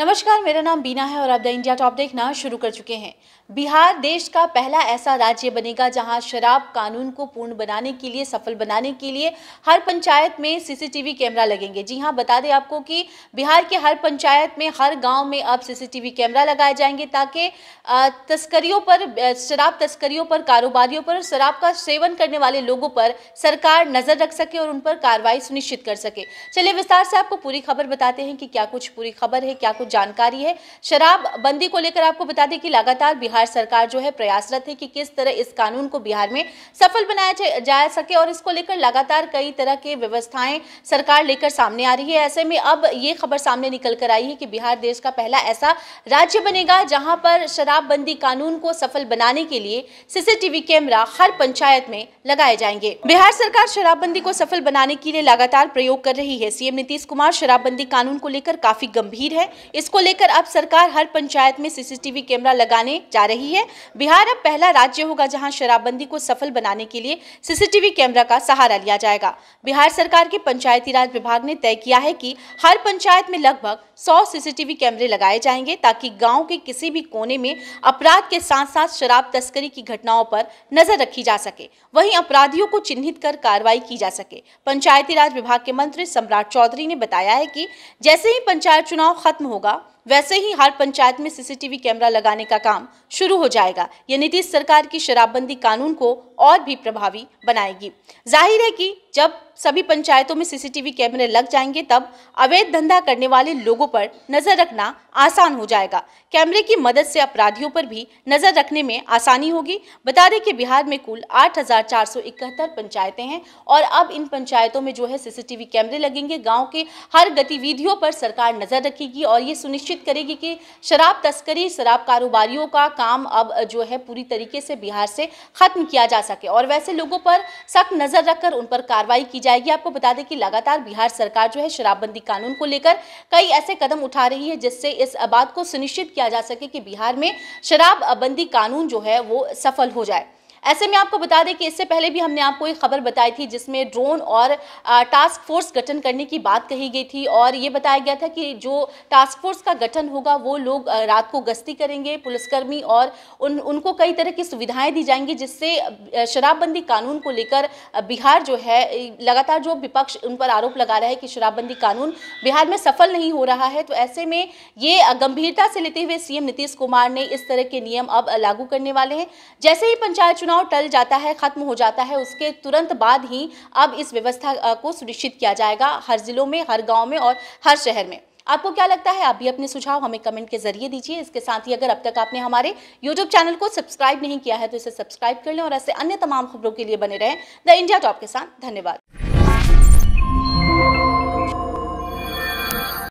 नमस्कार मेरा नाम बीना है और अब द इंडिया टॉप देखना शुरू कर चुके हैं बिहार देश का पहला ऐसा राज्य बनेगा जहां शराब कानून को पूर्ण बनाने के लिए सफल बनाने के लिए हर पंचायत में सीसीटीवी कैमरा लगेंगे जी हां बता दें आपको कि बिहार के हर पंचायत में हर गांव में अब सीसीटीवी कैमरा लगाए जाएंगे ताकि तस्करियों पर शराब तस्करियों पर कारोबारियों पर शराब का सेवन करने वाले लोगों पर सरकार नज़र रख सके और उन पर कार्रवाई सुनिश्चित कर सके चलिए विस्तार से आपको पूरी खबर बताते हैं कि क्या कुछ पूरी खबर है क्या कुछ जानकारी है शराब बंदी को लेकर आपको बता दें कि लगातार बिहार सरकार जो है प्रयासरत है कि किस तरह इस कानून को बिहार में सफल बनाया जा सके और इसको लेकर लगातार कई तरह के व्यवस्थाएं सरकार लेकर सामने आ रही है ऐसे में अब ये खबर सामने निकल कर आई है कि बिहार देश का पहला ऐसा राज्य बनेगा जहां पर शराबबंदी कानून को सफल बनाने के लिए सीसीटीवी कैमरा हर पंचायत में लगाए जाएंगे बिहार सरकार शराबबंदी को सफल बनाने के लिए लगातार प्रयोग कर रही है सीएम नीतीश कुमार शराबबंदी कानून को लेकर काफी गंभीर है इसको लेकर अब सरकार हर पंचायत में सीसीटीवी कैमरा लगाने जा रही है बिहार अब पहला राज्य होगा जहां शराबबंदी को सफल बनाने के लिए सीसीटीवी कैमरा का सहारा लिया जाएगा बिहार सरकार के पंचायती राज विभाग ने तय किया है कि हर पंचायत में लगभग सौ सीसीटीवी कैमरे लगाए जाएंगे ताकि गाँव के किसी भी कोने में अपराध के साथ साथ शराब तस्करी की घटनाओं पर नजर रखी जा सके वही अपराधियों को चिन्हित कर कार्रवाई की जा सके पंचायती राज विभाग के मंत्री सम्राट चौधरी ने बताया है की जैसे ही पंचायत चुनाव खत्म होगा da वैसे ही हर पंचायत में सीसीटीवी कैमरा लगाने का काम शुरू हो जाएगा ये नीतीश सरकार की शराबबंदी कानून को और भी प्रभावी बनाएगी जाहिर है कि जब सभी पंचायतों में सीसीटीवी कैमरे लग जाएंगे तब अवैध धंधा करने वाले लोगों पर नजर रखना आसान हो जाएगा कैमरे की मदद से अपराधियों पर भी नजर रखने में आसानी होगी बता दें कि बिहार में कुल आठ पंचायतें हैं और अब इन पंचायतों में जो है सीसीटीवी कैमरे लगेंगे गाँव के हर गतिविधियों पर सरकार नजर रखेगी और ये सुनिश्चित सुनिश्चित करेगी कि शराब तस्करी शराब कारोबारियों का काम अब जो है पूरी तरीके से बिहार से ख़त्म किया जा सके और वैसे लोगों पर सख्त नज़र रखकर उन पर कार्रवाई की जाएगी आपको बता दें कि लगातार बिहार सरकार जो है शराबबंदी कानून को लेकर कई ऐसे कदम उठा रही है जिससे इस बात को सुनिश्चित किया जा सके कि बिहार में शराबबंदी कानून जो है वो सफल हो जाए ऐसे में आपको बता दें कि इससे पहले भी हमने आपको एक खबर बताई थी जिसमें ड्रोन और टास्क फोर्स गठन करने की बात कही गई थी और ये बताया गया था कि जो टास्क फोर्स का गठन होगा वो लोग रात को गश्ती करेंगे पुलिसकर्मी और उन उनको कई तरह की सुविधाएं दी जाएंगी जिससे शराबबंदी कानून को लेकर बिहार जो है लगातार जो विपक्ष उन पर आरोप लगा रहा है कि शराबबंदी कानून बिहार में सफल नहीं हो रहा है तो ऐसे में ये गंभीरता से लेते हुए सीएम नीतीश कुमार ने इस तरह के नियम अब लागू करने वाले हैं जैसे ही पंचायत चुनाव टल जाता है खत्म हो जाता है उसके तुरंत बाद ही अब इस व्यवस्था को सुनिश्चित किया जाएगा हर जिलों में हर गाँव में और हर शहर में आपको क्या लगता है आप भी अपने सुझाव हमें कमेंट के जरिए दीजिए इसके साथ ही अगर अब तक आपने हमारे यूट्यूब चैनल को सब्सक्राइब नहीं किया है तो इसे सब्सक्राइब कर लें और ऐसे अन्य तमाम खबरों के लिए बने रहें द इंडिया टॉप के साथ धन्यवाद